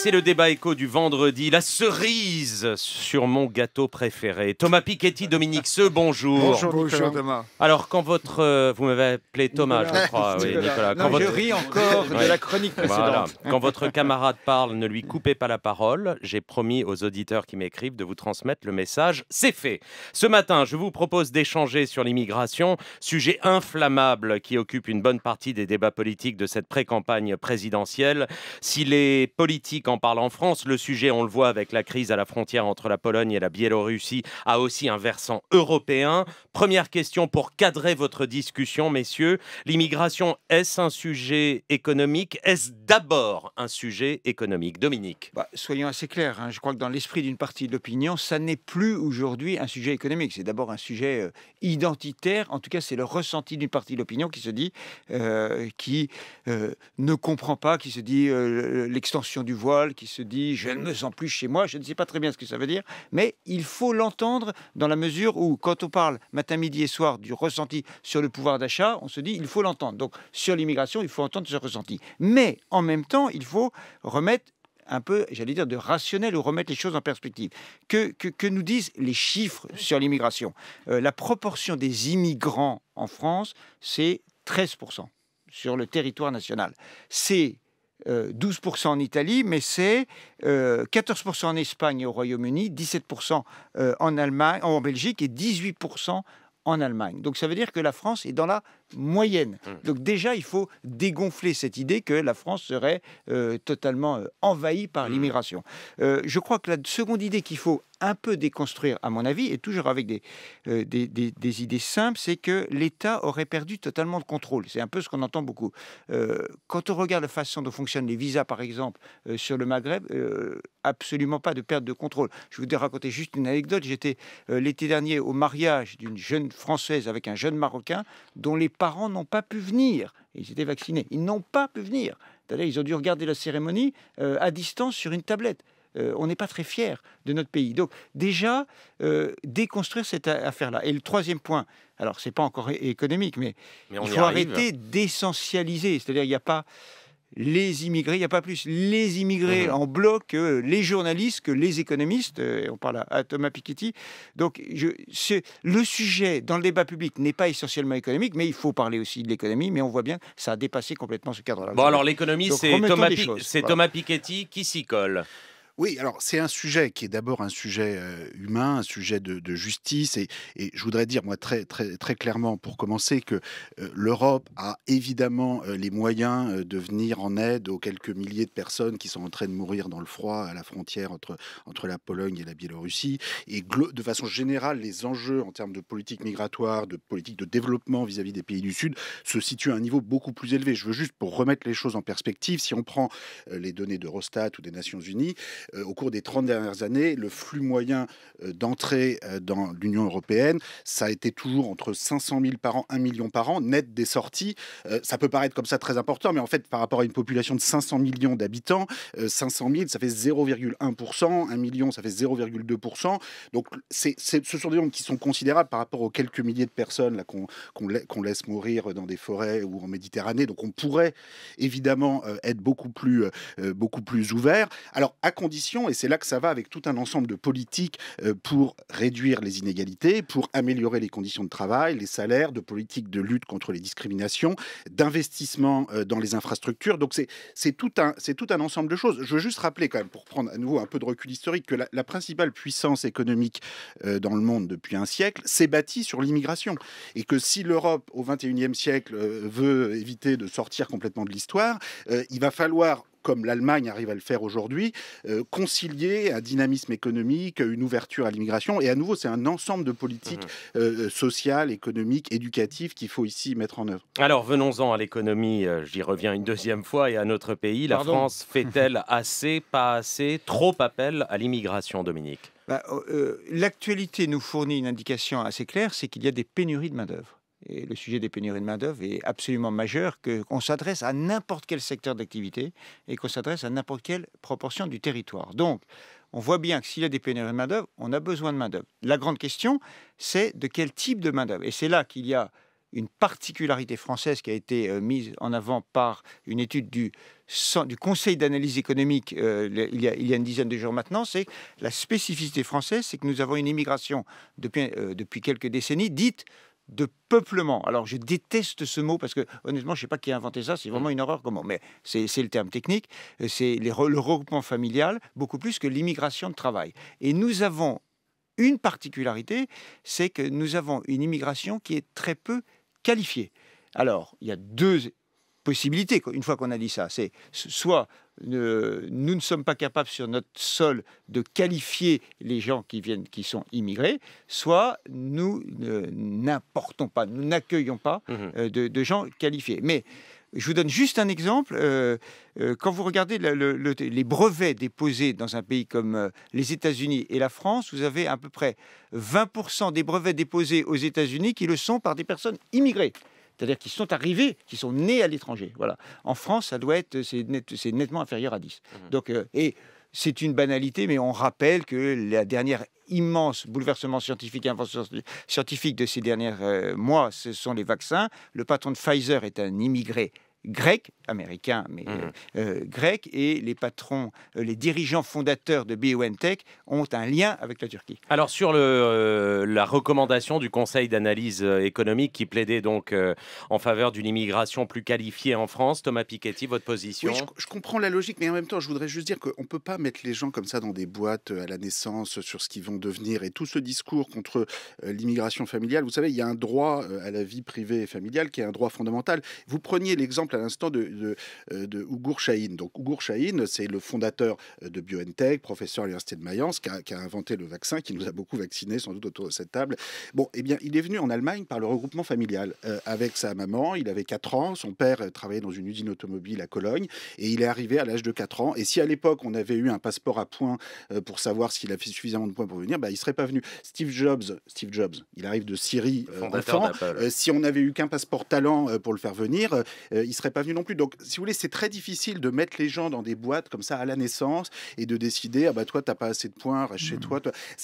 C'est le débat écho du vendredi, la cerise sur mon gâteau préféré. Thomas Piketty, Dominique Seux, bonjour. Bonjour, Thomas. Alors, quand votre. Euh, vous m'avez appelé Thomas, je crois. oui, Nicolas. Quand Je ris encore de la chronique précédente. Quand votre camarade parle, ne lui coupez pas la parole. J'ai promis aux auditeurs qui m'écrivent de vous transmettre le message. C'est fait. Ce matin, je vous propose d'échanger sur l'immigration, sujet inflammable qui occupe une bonne partie des débats politiques de cette pré-campagne présidentielle. Si les politiques parle en France. Le sujet, on le voit avec la crise à la frontière entre la Pologne et la Biélorussie, a aussi un versant européen. Première question pour cadrer votre discussion, messieurs. L'immigration, est-ce un sujet économique Est-ce d'abord un sujet économique Dominique bah, Soyons assez clairs, hein. je crois que dans l'esprit d'une partie de l'opinion, ça n'est plus aujourd'hui un sujet économique, c'est d'abord un sujet euh, identitaire, en tout cas c'est le ressenti d'une partie de l'opinion qui se dit, euh, qui euh, ne comprend pas, qui se dit l'extension du voile, qui se dit je ne me sens plus chez moi, je ne sais pas très bien ce que ça veut dire, mais il faut l'entendre dans la mesure où, quand on parle matin, midi et soir du ressenti sur le pouvoir d'achat, on se dit il faut l'entendre. Donc sur l'immigration, il faut entendre ce ressenti. Mais en même temps, il faut remettre un peu, j'allais dire, de rationnel ou remettre les choses en perspective. Que, que, nous disent les chiffres sur l'immigration euh, La proportion des immigrants en France, c'est 13% sur le territoire national. C'est 12% euh, en Italie, mais c'est 14% euh, en Espagne et au Royaume-Uni, 17% euh, en, Allemagne, en Belgique et 18% en Allemagne. Donc ça veut dire que la France est dans la moyenne. Mmh. Donc déjà, il faut dégonfler cette idée que la France serait euh, totalement euh, envahie par mmh. l'immigration. Euh, je crois que la seconde idée qu'il faut un peu déconstruire, à mon avis, et toujours avec des, des, idées simples, c'est que l'État aurait perdu totalement le contrôle. C'est un peu ce qu'on entend beaucoup. quand on regarde la façon dont fonctionnent les visas, par exemple, sur le Maghreb, absolument pas de perte de contrôle. Je vous raconter juste une anecdote. J'étais l'été dernier au mariage d'une jeune Française avec un jeune Marocain dont les parents n'ont pas pu venir. Ils étaient vaccinés. Ils n'ont pas pu venir. ils ont dû regarder la cérémonie euh, à distance sur une tablette. Euh, on n'est pas très fiers de notre pays. Donc déjà, euh, déconstruire cette affaire-là. Et le troisième point, alors c'est pas encore économique, mais, on il faut arrêter d'essentialiser. C'est-à-dire il n'y a pas les immigrés, il n'y a pas plus les immigrés mmh. en bloc que les journalistes, que les économistes. Euh, on parle à, Thomas Piketty. Donc, je, le sujet dans le débat public n'est pas essentiellement économique, mais il faut parler aussi de l'économie. Mais on voit bien, ça a dépassé complètement ce cadre-là. Bon, alors l'économie, c'est Thomas, Thomas Piketty qui s'y colle. Oui, alors c'est un sujet qui est d'abord un sujet humain, un sujet de, justice, et, je voudrais dire moi très très très clairement pour commencer que l'Europe a évidemment les moyens de venir en aide aux quelques milliers de personnes qui sont en train de mourir dans le froid à la frontière entre entre la Pologne et la Biélorussie, et de façon générale les enjeux en termes de politique migratoire, de politique de développement vis-à-vis -vis des pays du Sud se situent à un niveau beaucoup plus élevé. Je veux juste pour remettre les choses en perspective, si on prend les données d'Eurostat ou des Nations Unies euh, au cours des 30 dernières années, le flux moyen euh, d'entrée euh, dans l'Union européenne, ça a été toujours entre 500 000 par an, 1 million par an, net des sorties. ça peut paraître comme ça très important, mais en fait, par rapport à une population de 500 millions d'habitants, 500 000, ça fait 0,1%, 1 million, ça fait 0,2%. Donc, c'est, ce sont des nombres qui sont considérables par rapport aux quelques milliers de personnes qu'on, laisse mourir dans des forêts ou en Méditerranée. Donc, on pourrait évidemment être beaucoup plus, beaucoup plus ouvert. Alors, à condition et c'est là que ça va avec tout un ensemble de politiques euh, pour réduire les inégalités, pour améliorer les conditions de travail, les salaires, de politiques de lutte contre les discriminations, d'investissement euh, dans les infrastructures. Donc c'est tout, un, ensemble de choses. Je veux juste rappeler quand même, pour prendre à nouveau un peu de recul historique, que la, la principale puissance économique euh, dans le monde depuis un siècle s'est bâtie sur l'immigration. Et que si l'Europe au XXIe siècle veut éviter de sortir complètement de l'histoire, il va falloir comme l'Allemagne arrive à le faire aujourd'hui, euh, concilier un dynamisme économique, une ouverture à l'immigration. Et à nouveau, c'est un ensemble de politiques mhm. euh, euh, sociales, économiques, éducatives qu'il faut ici mettre en œuvre. Alors venons-en à l'économie, j'y reviens une deuxième fois, et à notre pays. La France fait-elle assez, pas assez, trop appel à l'immigration, Dominique bah, L'actualité nous fournit une indication assez claire, c'est qu'il y a des pénuries de main-d'œuvre et le sujet des pénuries de main-d'œuvre est absolument majeur, qu'on s'adresse à n'importe quel secteur d'activité et qu'on s'adresse à n'importe quelle proportion du territoire. Donc, on voit bien que s'il y a des pénuries de main-d'œuvre, on a besoin de main-d'œuvre. La grande question, c'est de quel type de main-d'œuvre. Et c'est là qu'il y a une particularité française qui a été euh, mise en avant par une étude du, du Conseil d'analyse économique euh, il, y a, une dizaine de jours maintenant, c'est la spécificité française, c'est que nous avons une immigration depuis, euh, depuis quelques décennies dite de peuplement. Alors je déteste ce mot parce que honnêtement je ne sais pas qui a inventé ça, c'est vraiment une horreur comment. Mais c'est le terme technique, c'est le regroupement familial beaucoup plus que l'immigration de travail. Et nous avons une particularité, c'est que nous avons une immigration qui est très peu qualifiée. Alors il y a deux une fois qu'on a dit ça. C'est soit euh, nous ne sommes pas capables sur notre sol de qualifier les gens qui viennent, qui sont immigrés, soit nous n'importons pas, nous n'accueillons pas mmh euh, de, gens qualifiés. Mais je vous donne juste un exemple. Euh, quand vous regardez les brevets déposés dans un pays comme les États-Unis et la France, vous avez à peu près 20% des brevets déposés aux États-Unis qui le sont par des personnes immigrées c'est-à-dire qui sont arrivés, qui sont nés à l'étranger. Voilà. En France, ça doit être c'est nettement inférieur à 10. Mhm. Donc euh, et c'est une banalité, mais on rappelle que la dernière immense bouleversement scientifique et invention scientifique de ces derniers euh, mois, ce sont les vaccins. Le patron de Pfizer est un immigré grec, américain, mais mmh. euh, euh, grec, et les patrons, euh, les dirigeants fondateurs de BioNTech ont un lien avec la Turquie. Alors sur le, la recommandation du Conseil d'analyse économique qui plaidait donc en faveur d'une immigration plus qualifiée en France, Thomas Piketty, votre position oui, je, je, comprends la logique, mais en même temps, je voudrais juste dire qu'on ne peut pas mettre les gens comme ça dans des boîtes à la naissance sur ce qu'ils vont devenir et tout ce discours contre l'immigration familiale. Vous savez, il y a un droit à la vie privée et familiale qui est un droit fondamental. Vous preniez l'exemple à l'instant de, de, euh, de Ougur Donc Ougur Chahine, c'est le fondateur euh, de BioNTech, professeur à l'Université de Mayence, qui a, inventé le vaccin, qui nous a beaucoup vaccinés, sans doute autour de cette table. Bon, eh bien, il est venu en Allemagne par le regroupement familial euh, avec sa maman. Il avait 4 ans, son père travaillait dans une usine automobile à Cologne, et il est arrivé à l'âge de 4 ans. Et si à l'époque, on avait eu un passeport à points pour savoir s'il fait suffisamment de points pour venir, bah, il serait pas venu. Steve Jobs, Steve Jobs, il arrive de Syrie, euh, enfant. si on n'avait eu qu'un passeport talent pour le faire venir, il serait pas venu non plus. Donc, si vous voulez, c'est très difficile de mettre les gens dans des boîtes comme ça à la naissance et de décider, ah bah toi, t'as pas assez de points, reste chez mmh. toi.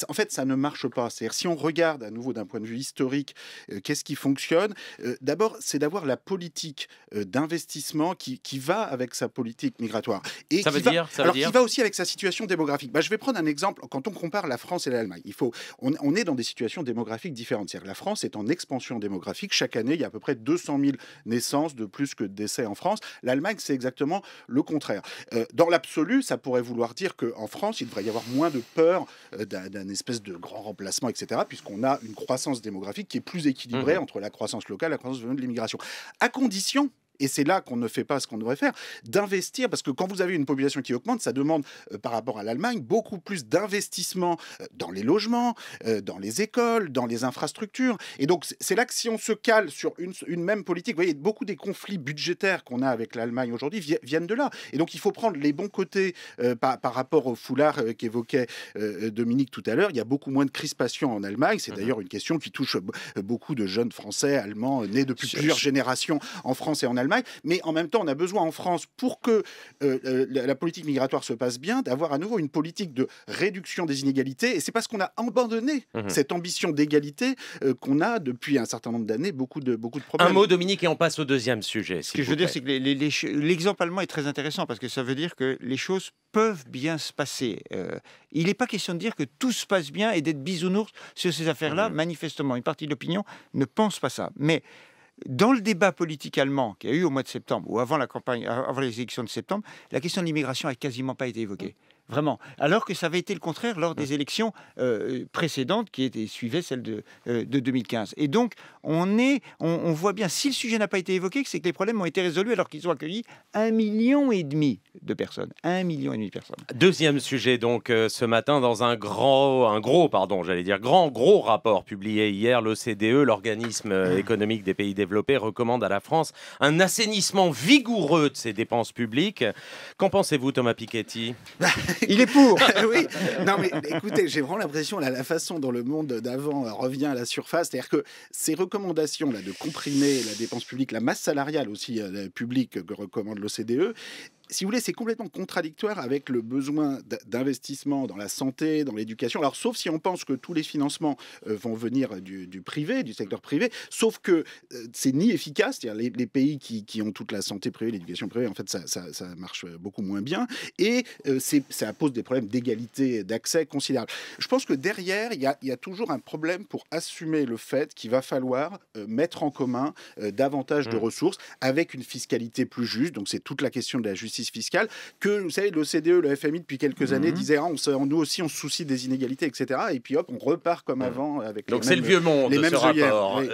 En fait, ça ne marche pas. C'est-à-dire, si on regarde à nouveau d'un point de vue historique, euh, qu'est-ce qui fonctionne euh, D'abord, c'est d'avoir la politique euh, d'investissement qui, qui, va avec sa politique migratoire. Et ça veut dire, ça alors, qui va aussi avec sa situation démographique. Bah, je vais prendre un exemple. Quand on compare la France et l'Allemagne, il faut, on, on, est dans des situations démographiques différentes. C'est-à-dire, la France est en expansion démographique. Chaque année, il y a à peu près 200 000 naissances de plus que des en France. L'Allemagne, c'est exactement le contraire. Euh, dans l'absolu, ça pourrait vouloir dire qu'en France, il devrait y avoir moins de peur euh, d'un espèce de grand remplacement, etc., puisqu'on a une croissance démographique qui est plus équilibrée mmh. entre la croissance locale et la croissance venue de l'immigration. À condition et c'est là qu'on ne fait pas ce qu'on devrait faire, d'investir, parce que quand vous avez une population qui augmente, ça demande, euh, par rapport à l'Allemagne, beaucoup plus d'investissement euh, dans les logements, euh, dans les écoles, dans les infrastructures. Et donc, c'est là que si on se cale sur une, même politique, vous voyez, beaucoup des conflits budgétaires qu'on a avec l'Allemagne aujourd'hui viennent de là. Et donc, il faut prendre les bons côtés par, par, rapport au foulard qu'évoquait Dominique tout à l'heure. Il y a beaucoup moins de crispation en Allemagne. C'est mhm. d'ailleurs une question qui touche beaucoup de jeunes Français, Allemands, nés depuis plusieurs générations en France et en Allemagne mais en même temps, on a besoin en France, pour que euh, euh, la politique migratoire se passe bien, d'avoir à nouveau une politique de réduction des inégalités. Et c'est parce qu'on a abandonné mhm. cette ambition d'égalité euh, qu'on a depuis un certain nombre d'années beaucoup de, beaucoup de problèmes. Un mot, Dominique, et on passe au deuxième sujet. Ce que je veux dire, c'est que l'exemple allemand est très intéressant parce que ça veut dire que les choses peuvent bien se passer. il n'est pas question de dire que tout se passe bien et d'être bisounours sur ces affaires-là. Mhm. Manifestement, une partie de l'opinion ne pense pas ça. Mais dans le débat politique allemand qu'il y a eu au mois de septembre ou avant les élections de septembre, la question de l'immigration n'a quasiment pas été évoquée. Vraiment. Alors que ça avait été le contraire lors des élections euh, précédentes qui étaient, suivaient celles de, euh, de 2015. Et donc, on, voit bien, si le sujet n'a pas été évoqué, c'est que les problèmes ont été résolus alors qu'ils ont accueilli un million et demi de personnes. Un million et demi de personnes. Deuxième sujet, donc, euh, ce matin, dans un grand, un gros, pardon, j'allais dire, grand, gros rapport publié hier, l'OCDE, l'organisme ah. économique des pays développés, recommande à la France un assainissement vigoureux de ses dépenses publiques. Qu'en pensez-vous, Thomas Piketty il est pour. oui. Non, mais écoutez, j'ai vraiment l'impression, là, la façon dont le monde d'avant euh, revient à la surface, c'est-à-dire que ces recommandations là de comprimer la dépense publique, la masse salariale aussi euh, publique que recommande l'OCDE, si vous voulez, c'est complètement contradictoire avec le besoin d'investissement dans la santé, dans l'éducation. Alors, sauf si on pense que tous les financements euh, vont venir du, privé, du secteur privé, sauf que euh, c'est ni efficace, les, pays qui, ont toute la santé privée, l'éducation privée, en fait, ça, marche beaucoup moins bien, et euh, ça pose des problèmes d'égalité d'accès considérables. Je pense que derrière, il y, a, toujours un problème pour assumer le fait qu'il va falloir mettre en commun davantage de mmh. ressources avec une fiscalité plus juste. Donc, c'est toute la question de la justice fiscale, que vous savez, l'OCDE, le FMI depuis quelques années mhm. disaient ah, on se, nous aussi on se soucie des inégalités, etc. Et puis hop, on repart comme mhm. avant avec Donc c'est le vieux monde, les mêmes ce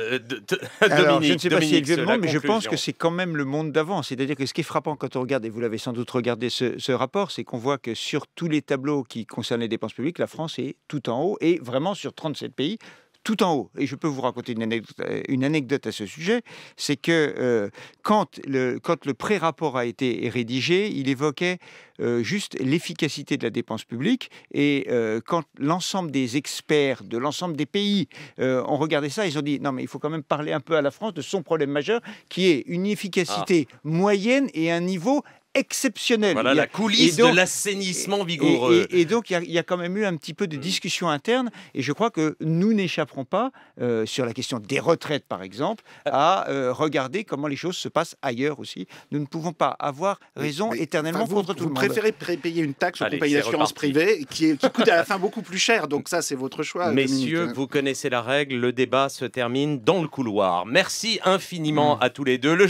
euh, je ne sais pas si c'est le vieux monde, mais je pense que c'est quand même le monde d'avant. C'est-à-dire que ce qui est frappant quand on regarde, et vous l'avez sans doute regardé ce, ce rapport, c'est qu'on voit que sur tous les tableaux qui concernent les dépenses publiques, la France est tout en haut et vraiment sur 37 pays, tout en haut. Et je peux vous raconter une anecdote, euh, à ce sujet, c'est que euh, quand le, le pré-rapport a été rédigé, il évoquait euh, juste l'efficacité de la dépense publique. Et quand l'ensemble des experts de l'ensemble des pays ont regardé ça, ils ont dit non mais il faut quand même parler un peu à la France de son problème majeur qui est une efficacité ah. moyenne et un niveau exceptionnel. Voilà la coulisse de l'assainissement vigoureux. Et, donc, il y, a quand même eu un petit peu de discussion interne, et je crois que nous n'échapperons pas, euh, sur la question des retraites par exemple, euh. à euh, regarder comment les choses se passent ailleurs aussi. Nous ne pouvons pas avoir raison éternellement contre tout le monde. Vous préférez payer une taxe aux Allez, privée qui, coûte à la fin beaucoup plus cher, donc ça, c'est votre choix. Messieurs, vous connaissez la règle, le débat se termine dans le couloir. Merci infiniment mmh. à tous les deux. Le